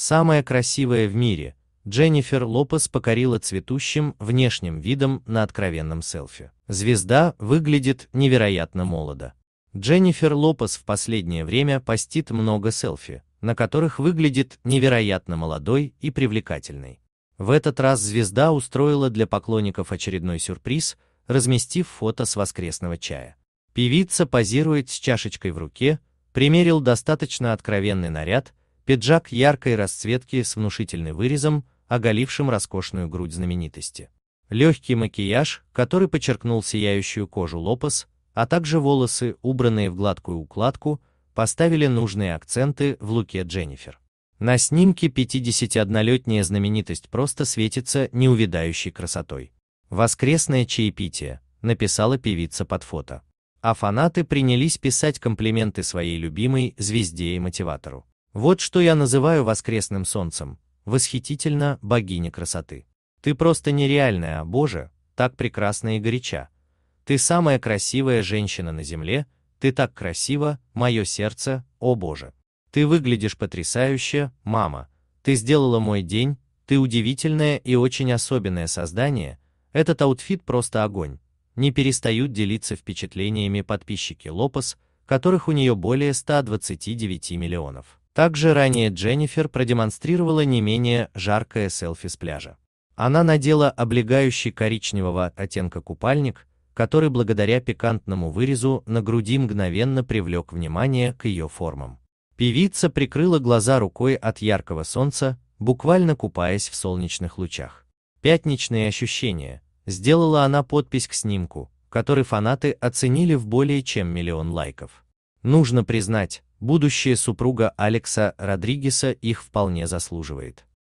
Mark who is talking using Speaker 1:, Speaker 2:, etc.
Speaker 1: Самая красивая в мире, Дженнифер Лопес покорила цветущим внешним видом на откровенном селфи. Звезда выглядит невероятно молодо. Дженнифер Лопес в последнее время постит много селфи, на которых выглядит невероятно молодой и привлекательной. В этот раз звезда устроила для поклонников очередной сюрприз, разместив фото с воскресного чая. Певица позирует с чашечкой в руке, примерил достаточно откровенный наряд, Пиджак яркой расцветки с внушительным вырезом, оголившим роскошную грудь знаменитости. Легкий макияж, который подчеркнул сияющую кожу лопас, а также волосы, убранные в гладкую укладку, поставили нужные акценты в луке Дженнифер. На снимке 51-летняя знаменитость просто светится неувидающей красотой. «Воскресное чаепитие», — написала певица под фото. А фанаты принялись писать комплименты своей любимой звезде и мотиватору. Вот что я называю воскресным солнцем, восхитительно, богиня красоты. Ты просто нереальная, а, Боже, так прекрасна и горяча. Ты самая красивая женщина на земле, ты так красива, мое сердце, о Боже. Ты выглядишь потрясающе, мама, ты сделала мой день, ты удивительное и очень особенное создание, этот аутфит просто огонь. Не перестают делиться впечатлениями подписчики Лопас, которых у нее более 129 миллионов. Также ранее Дженнифер продемонстрировала не менее жаркое селфи с пляжа. Она надела облегающий коричневого оттенка купальник, который благодаря пикантному вырезу на груди мгновенно привлек внимание к ее формам. Певица прикрыла глаза рукой от яркого солнца, буквально купаясь в солнечных лучах. Пятничные ощущения. Сделала она подпись к снимку, который фанаты оценили в более чем миллион лайков. Нужно признать, Будущая супруга Алекса Родригеса их вполне заслуживает.